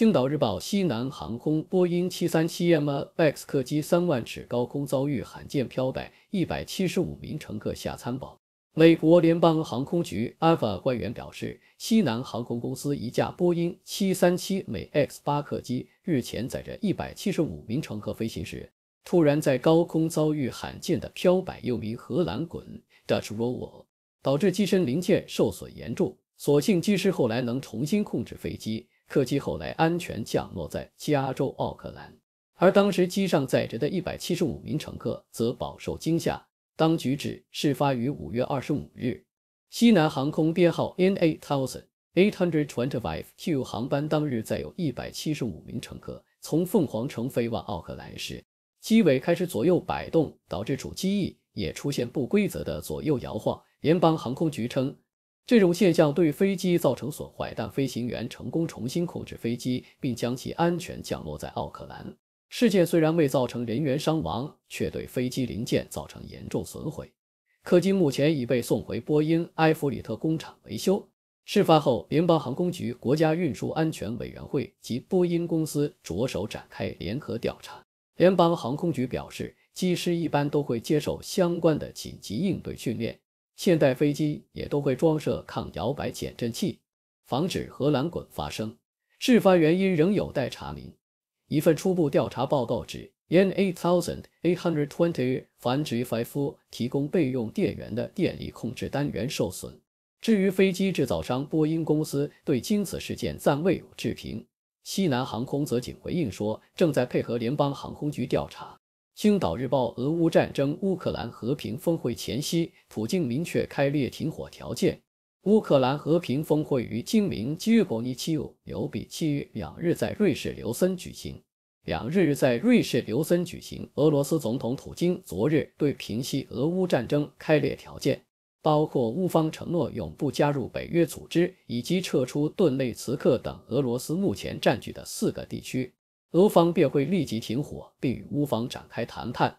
青岛日报：西南航空波音 737MAX 客机三万尺高空遭遇罕见漂摆，一百七十五名乘客下餐保。美国联邦航空局安法官员表示，西南航空公司一架波音 737MAX 八客机日前载着一百七十五名乘客飞行时，突然在高空遭遇罕见的飘摆（又名荷兰滚，Dutch Roll），导致机身零件受损严重。所幸机师后来能重新控制飞机。客机后来安全降落在加州奥克兰，而当时机上载着的一百七十五名乘客则饱受惊吓。当局指，事发于五月二十五日，西南航空编号 N a thousand eight hundred twenty five Q 航班当日载有一百七十五名乘客，从凤凰城飞往奥克兰时，机尾开始左右摆动，导致主机翼也出现不规则的左右摇晃。联邦航空局称。这种现象对飞机造成损坏，但飞行员成功重新控制飞机，并将其安全降落在奥克兰。事件虽然未造成人员伤亡，却对飞机零件造成严重损毁。客机目前已被送回波音埃弗里特工厂维修。事发后，联邦航空局、国家运输安全委员会及波音公司着手展开联合调查。联邦航空局表示，机师一般都会接受相关的紧急应对训练。现代飞机也都会装设抗摇摆减震器，防止荷兰滚发生。事发原因仍有待查明。一份初步调查报告指，N eight thousand eight hundred twenty five 提供备用电源的电力控制单元受损。至于飞机制造商波音公司，对今此事件暂未有置评。西南航空则仅回应说，正在配合联邦航空局调查。青岛日报：俄乌战争乌克兰和平峰会前夕，普京明确开裂停火条件。乌克兰和平峰会于今明国尼奇日、纽比七月两日在瑞士琉森举行。两日在瑞士琉森举行。俄罗斯总统普京昨日对平息俄乌战争开裂条件，包括乌方承诺永不加入北约组织，以及撤出顿内茨克等俄罗斯目前占据的四个地区。俄方便会立即停火，并与乌方展开谈判。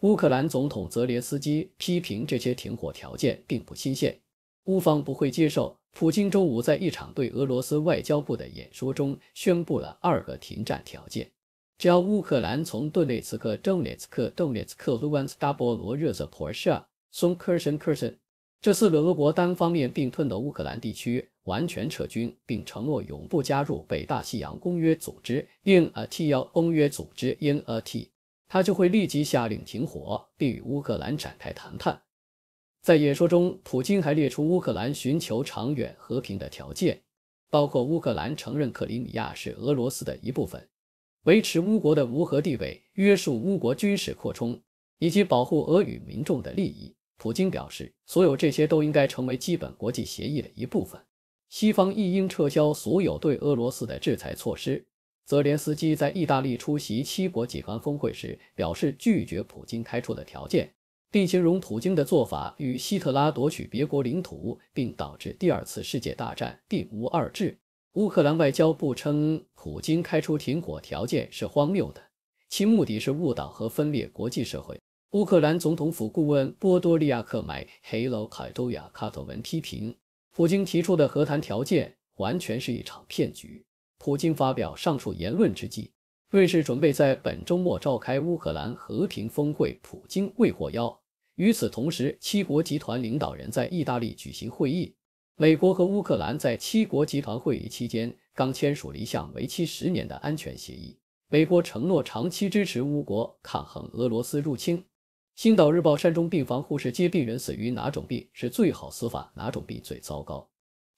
乌克兰总统泽连斯基批评这些停火条件并不新鲜，乌方不会接受。普京周五在一场对俄罗斯外交部的演说中宣布了二个停战条件，只要乌克兰从顿内茨克、顿涅茨克、顿涅茨克卢万斯大波罗热斯普尔舍松克申克申。这四个俄国单方面并吞的乌克兰地区完全撤军，并承诺永不加入北大西洋公约组织 （NATO） 公约组织 n a t 他就会立即下令停火，并与乌克兰展开谈判。在演说中，普京还列出乌克兰寻求长远和平的条件，包括乌克兰承认克里米亚是俄罗斯的一部分，维持乌国的无核地位，约束乌国军事扩充，以及保护俄语民众的利益。普京表示，所有这些都应该成为基本国际协议的一部分。西方亦应撤销所有对俄罗斯的制裁措施。泽连斯基在意大利出席七国集团峰会时表示，拒绝普京开出的条件。并形容普京的做法与希特拉夺取别国领土并导致第二次世界大战并无二致。乌克兰外交部称，普京开出停火条件是荒谬的，其目的是误导和分裂国际社会。乌克兰总统府顾问波多利亚克买黑楼凯多亚卡特文批评普京提出的和谈条件完全是一场骗局。普京发表上述言论之际，瑞士准备在本周末召开乌克兰和平峰会。普京未获邀。与此同时，七国集团领导人在意大利举行会议。美国和乌克兰在七国集团会议期间刚签署了一项为期十年的安全协议。美国承诺长期支持乌国抗衡俄罗斯入侵。《星岛日报》：山中病房护士接病人，死于哪种病是最好死法？哪种病最糟糕？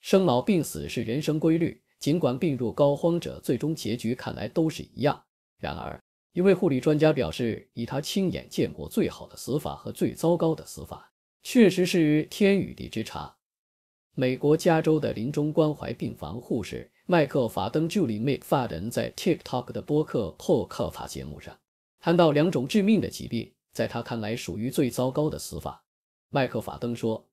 生老病死是人生规律，尽管病入膏肓者最终结局看来都是一样。然而，一位护理专家表示，以他亲眼见过最好的死法和最糟糕的死法，确实是天与地之差。美国加州的临终关怀病房护士麦克法登助理麦克法登在 TikTok 的播客破壳法节目上谈到两种致命的疾病。在他看来，属于最糟糕的死法。麦克法登说：“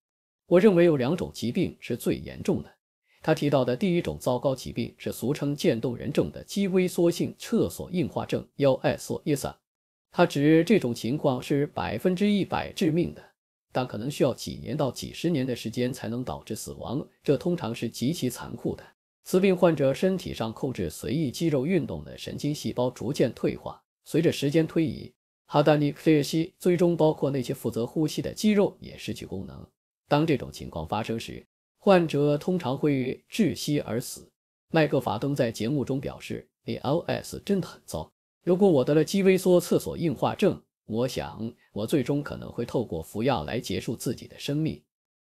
我认为有两种疾病是最严重的。”他提到的第一种糟糕疾病是俗称渐冻人症的肌萎缩性侧索硬化症 （L S O S）。他指这种情况是百分之一百致命的，但可能需要几年到几十年的时间才能导致死亡，这通常是极其残酷的。此病患者身体上控制随意肌肉运动的神经细胞逐渐退化，随着时间推移。哈达尼克列西最终包括那些负责呼吸的肌肉也失去功能。当这种情况发生时，患者通常会窒息而死。麦克法登在节目中表示：“ALS 真的很糟。如果我得了肌萎缩厕所硬化症，我想我最终可能会透过服药来结束自己的生命。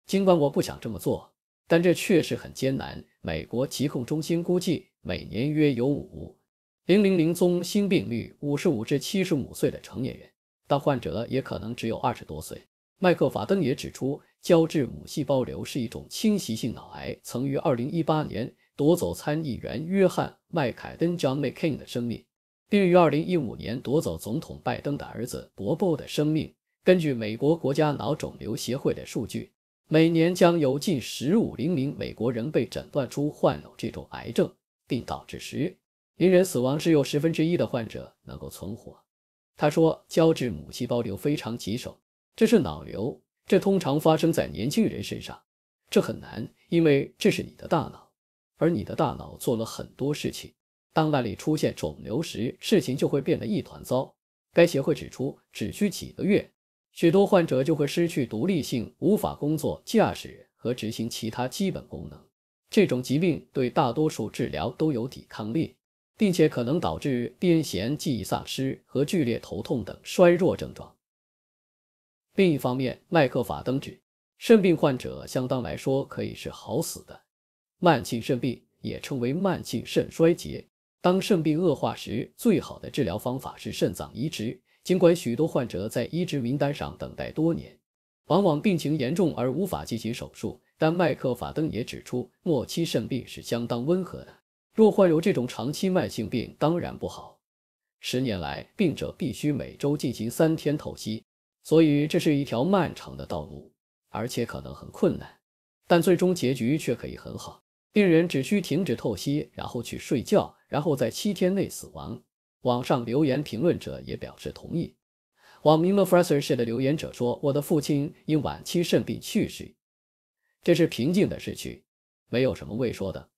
尽管我不想这么做，但这确实很艰难。”美国疾控中心估计，每年约有五。零零零宗新病例，五十五至七十五岁的成年人，但患者也可能只有二十多岁。麦克法登也指出，胶质母细胞瘤是一种侵袭性脑癌，曾于二零一八年夺走参议员约翰·麦凯恩 （John McCain） 的生命，并于二零一五年夺走总统拜登的儿子伯伯的生命。根据美国国家脑肿瘤协会的数据，每年将有近十五零名美国人被诊断出患有这种癌症，并导致时。因人死亡只有十分之一的患者能够存活。他说，胶质母细胞瘤非常棘手，这是脑瘤，这通常发生在年轻人身上。这很难，因为这是你的大脑，而你的大脑做了很多事情。当那里出现肿瘤时，事情就会变得一团糟。该协会指出，只需几个月，许多患者就会失去独立性，无法工作、驾驶和执行其他基本功能。这种疾病对大多数治疗都有抵抗力。并且可能导致癫痫、记忆丧失和剧烈头痛等衰弱症状。另一方面，麦克法登指肾病患者相当来说可以是好死的。慢性肾病也称为慢性肾衰竭。当肾病恶化时，最好的治疗方法是肾脏移植。尽管许多患者在移植名单上等待多年，往往病情严重而无法进行手术，但麦克法登也指出，末期肾病是相当温和的。若患有这种长期慢性病，当然不好。十年来，病者必须每周进行三天透析，所以这是一条漫长的道路，而且可能很困难。但最终结局却可以很好。病人只需停止透析，然后去睡觉，然后在七天内死亡。网上留言评论者也表示同意。网名 Professor 的留言者说：“我的父亲因晚期肾病去世，这是平静的逝去，没有什么未说的。”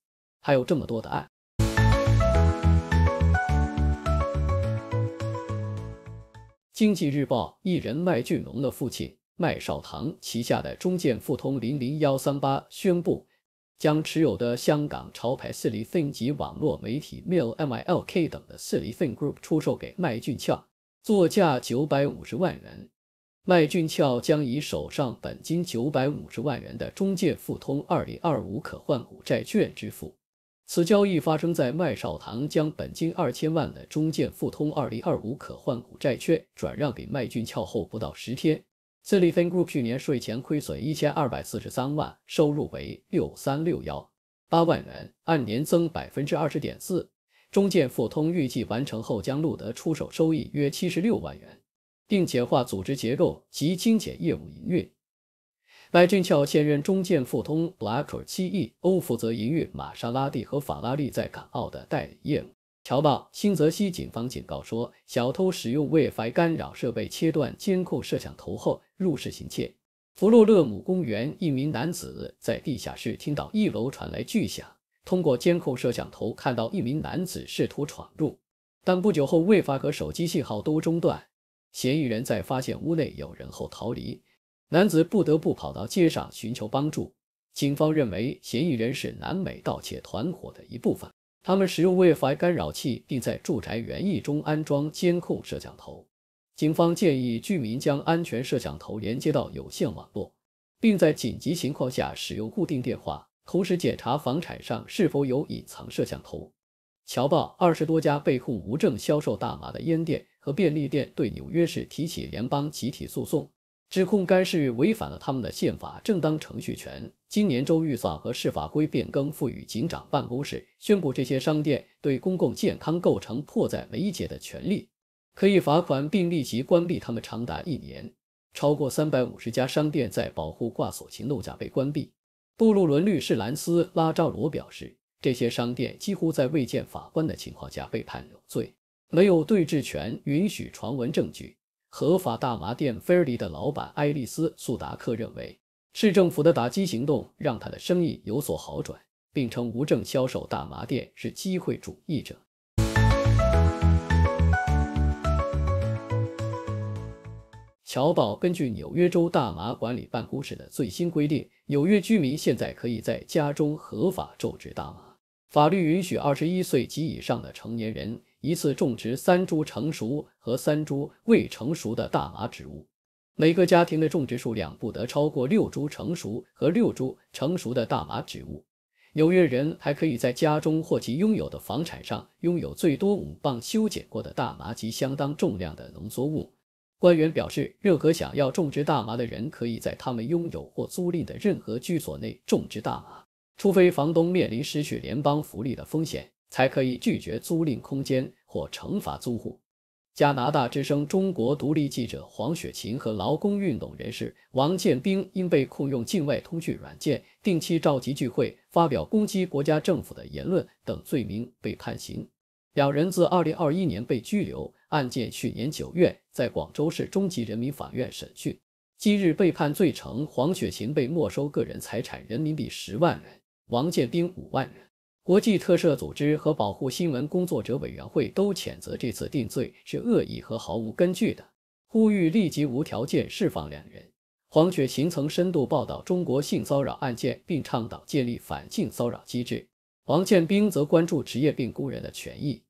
还有这么多的案。经济日报艺人麦浚龙的父亲麦少棠旗下的中建富通零零幺三八宣布，将持有的香港潮牌四厘分级网络媒体 m i n m i l 网络媒体 mil milk 等的四厘分级 i n g i l k 等的四离分级网络媒体 mil milk 等的四离分级网络媒体 mil 的中建富通二零二五可换股债券支付。此交易发生在麦少堂将本金二千万的中建富通二零二五可换股债券转让给麦俊翘后不到十天。group 去年税前亏损一千二百四十三万，收入为六三六幺八万元，按年增百分之二十点四。中建富通预计完成后将录得出手收益约七十六万元，并简化组织结构及精简业务营运。白俊俏现任中建富通 b l a c k e e o 负责营运玛莎拉蒂和法拉利在港澳的代理业务。侨报：新泽西警方警告说，小偷使用 WiFi 干扰设备切断监控摄像头后入室行窃。弗洛勒姆公园一名男子在地下室听到一楼传来巨响，通过监控摄像头看到一名男子试图闯入，但不久后 WiFi 和手机信号都中断，嫌疑人在发现屋内有人后逃离。男子不得不跑到街上寻求帮助。警方认为嫌疑人是南美盗窃团伙的一部分。他们使用 WiFi 干扰器，并在住宅园艺中安装监控摄像头。警方建议居民将安全摄像头连接到有线网络，并在紧急情况下使用固定电话，同时检查房产上是否有隐藏摄像头。《侨报》二十多家被控无证销售大麻的烟店和便利店对纽约市提起联邦集体诉讼。指控该市违反了他们的宪法正当程序权。今年州预算和市法规变更赋予警长办公室宣布这些商店对公共健康构成迫在眉睫的权利，可以罚款并立即关闭他们长达一年。超过三百五十家商店在保护挂锁行动下被关闭。布鲁伦律师兰斯拉扎罗表示，这些商店几乎在未见法官的情况下被判有罪，没有对质权允许传闻证据。合法大麻店菲尔迪的老板爱丽丝·苏达克认为，市政府的打击行动让他的生意有所好转，并称无证销售大麻店是机会主义者。侨宝根据纽约州大麻管理办公室的最新规定，纽约居民现在可以在家中合法种植大麻。法律允许二十一岁及以上的成年人。一次种植三株成熟和三株未成熟的大麻植物，每个家庭的种植数量不得超过六株成熟和六株成熟的大麻植物。纽约人还可以在家中或其拥有的房产上拥有最多五磅修剪过的大麻及相当重量的浓缩物。官员表示，任何想要种植大麻的人可以在他们拥有或租赁的任何居所内种植大麻，除非房东面临失去联邦福利的风险。才可以拒绝租赁空间或惩罚租户。加拿大之声中国独立记者黄雪琴和劳工运动人士王建兵因被控用境外通讯软件定期召集聚会、发表攻击国家政府的言论等罪名被判刑。两人自2021年被拘留，案件去年九月在广州市中级人民法院审讯，今日被判罪成。黄雪琴被没收个人财产人民币十万元，王建兵五万元。国际特赦组织和保护新闻工作者委员会都谴责这次定罪是恶意和毫无根据的，呼吁立即无条件释放两人。黄雪琴曾深度报道中国性骚扰案件，并倡导建立反性骚扰机制。王建兵则关注职业病工人的权益。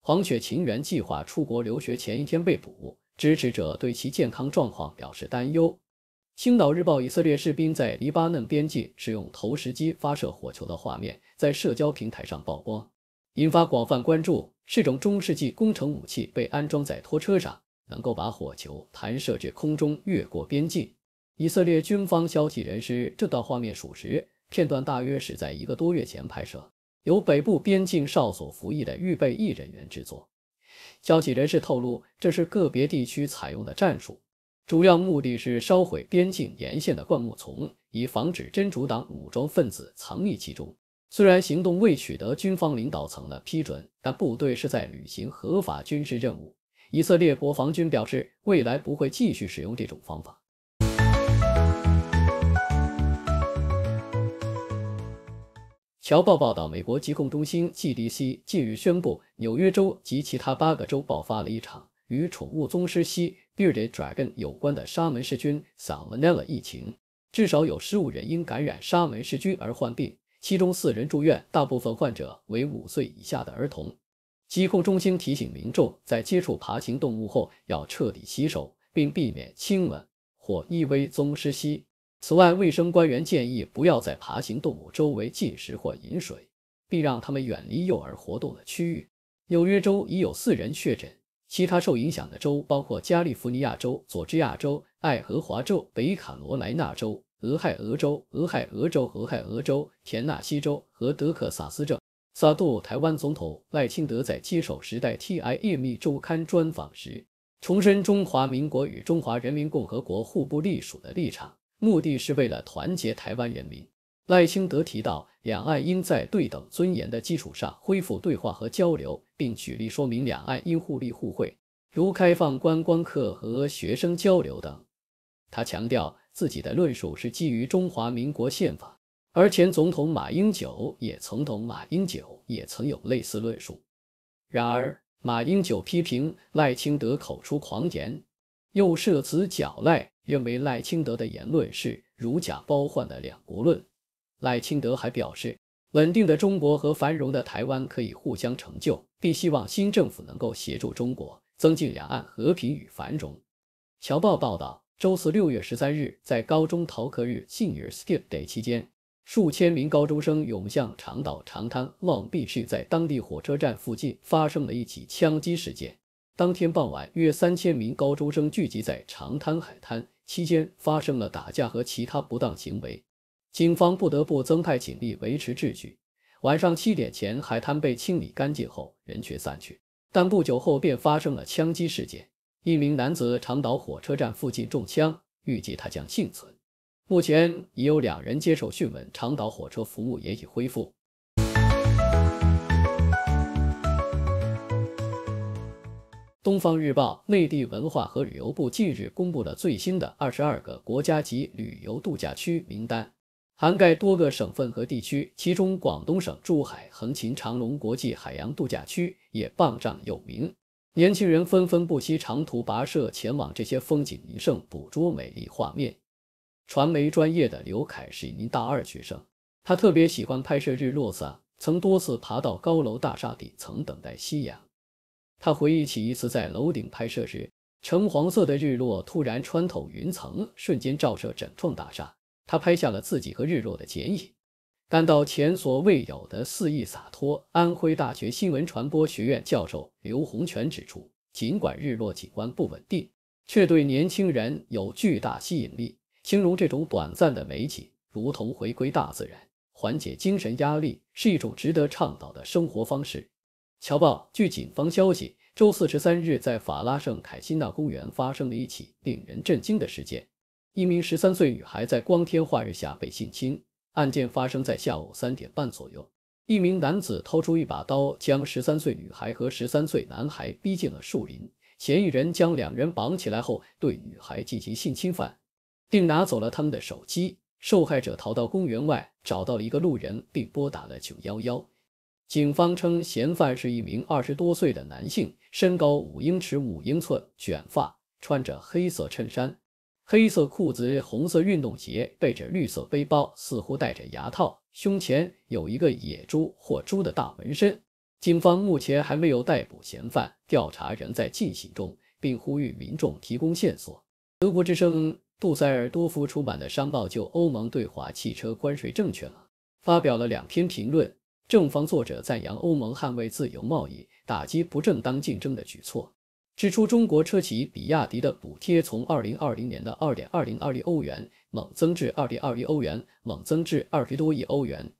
黄雪琴原计划出国留学前一天被捕，支持者对其健康状况表示担忧。青岛日报：以色列士兵在黎巴嫩边境使用投石机发射火球的画面在社交平台上曝光，引发广泛关注。这种中世纪工程武器被安装在拖车上，能够把火球弹射至空中，越过边境。以色列军方消息人士这段画面属实，片段大约是在一个多月前拍摄，由北部边境哨所服役的预备役人员制作。消息人士透露，这是个别地区采用的战术。主要目的是烧毁边境沿线的灌木丛，以防止真主党武装分子藏匿其中。虽然行动未取得军方领导层的批准，但部队是在履行合法军事任务。以色列国防军表示，未来不会继续使用这种方法。侨报报道，美国疾控中心 CDC 近日宣布，纽约州及其他八个州爆发了一场与宠物宗师西。b e a d Dragon” 有关的沙门氏菌 Salmonella 疫情，至少有十五人因感染沙门氏菌而患病，其中四人住院。大部分患者为五岁以下的儿童。疾控中心提醒民众，在接触爬行动物后要彻底洗手，并避免亲吻或依偎棕狮蜥。此外，卫生官员建议不要在爬行动物周围进食或饮水，并让它们远离幼儿活动的区域。纽约州已有四人确诊。其他受影响的州包括加利福尼亚州、佐治亚州、爱荷华州、北卡罗来纳州、俄亥俄州、俄亥俄州、俄亥俄州、田纳西州和德克萨斯州。萨杜台湾总统赖清德在接受《时代》（TIME） 周刊专访时，重申中华民国与中华人民共和国互不隶属的立场，目的是为了团结台湾人民。赖清德提到，两岸应在对等尊严的基础上恢复对话和交流，并举例说明两岸应互利互惠，如开放观光客和学生交流等。他强调自己的论述是基于中华民国宪法，而前总统马英九也曾有类似论述。然而，马英九批评赖清德口出狂言，又涉词搅赖，认为赖清德的言论是如假包换的两国论。赖清德还表示，稳定的中国和繁荣的台湾可以互相成就，并希望新政府能够协助中国增进两岸和平与繁荣。侨报报道，周四六月十三日在高中逃课日幸运 n r s t i p Day） 期间，数千名高中生涌向长岛长滩 （Long Beach），在当地火车站附近发生了一起枪击事件。当天傍晚，约三千名高中生聚集在长滩海滩，期间发生了打架和其他不当行为。警方不得不增派警力维持秩序。晚上七点前，海滩被清理干净后，人却散去。但不久后便发生了枪击事件，一名男子长岛火车站附近中枪，预计他将幸存。目前已有两人接受讯问，长岛火车服务也已恢复。《东方日报》内地文化和旅游部近日公布了最新的二十二个国家级旅游度假区名单。涵盖多个省份和地区，其中广东省珠海横琴长隆国际海洋度假区也榜上有名。年轻人纷纷不惜长途跋涉前往这些风景名胜，捕捉美丽画面。传媒专业的刘凯是一名大二学生，他特别喜欢拍摄日落，曾多次爬到高楼大厦顶层等待夕阳。他回忆起一次在楼顶拍摄时，橙黄色的日落突然穿透云层，瞬间照射整幢大厦。他拍下了自己和日落的剪影，感到前所未有的肆意洒脱。安徽大学新闻传播学院教授刘洪全指出，尽管日落景观不稳定，却对年轻人有巨大吸引力。形容这种短暂的美景，如同回归大自然，缓解精神压力，是一种值得倡导的生活方式。侨报据警方消息，周四十三日，在法拉盛凯西纳公园发生了一起令人震惊的事件。一名十三岁女孩在光天化日下被性侵。案件发生在下午三点半左右。一名男子掏出一把刀，将十三岁女孩和十三岁男孩逼进了树林。嫌疑人将两人绑起来后，对女孩进行性侵犯，并拿走了他们的手机。受害者逃到公园外，找到了一个路人，并拨打了九幺幺。警方称，嫌犯是一名二十多岁的男性，身高五英尺五英寸，卷发，穿着黑色衬衫。黑色裤子、红色运动鞋，背着绿色背包，似乎戴着牙套，胸前有一个野猪或猪的大纹身。警方目前还没有逮捕嫌犯，调查仍在进行中，并呼吁民众提供线索。德国之声杜塞尔多夫出版的商报就欧盟对华汽车关税政策发表了两篇评论，正方作者赞扬欧盟捍卫自由贸易、打击不正当竞争的举措。指出，中国车企比亚迪的补贴从二零二零年的二点二零二欧元猛增至二2二欧元，猛增至二十多亿欧元。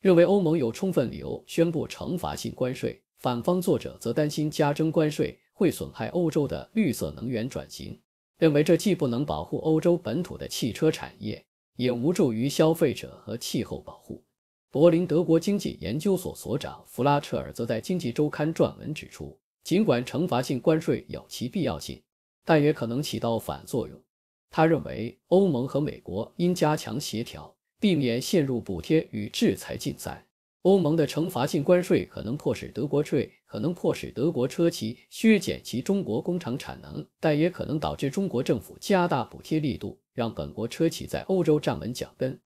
认为欧盟有充分理由宣布惩罚性关税。反方作者则担心加征关税会损害欧洲的绿色能源转型，认为这既不能保护欧洲本土的汽车产业，也无助于消费者和气候保护。柏林德国经济研究所所长弗拉彻尔则在《经济周刊》撰文指出。尽管惩罚性关税有其必要性，但也可能起到反作用。他认为，欧盟和美国应加强协调，避免陷入补贴与制裁竞赛。欧盟的惩罚性关税可能迫使德国税，可能迫使德国车企削减其中国工厂产能，但也可能导致中国政府加大补贴力度，让本国车企在欧洲站稳脚跟。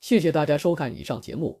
谢谢大家收看以上节目。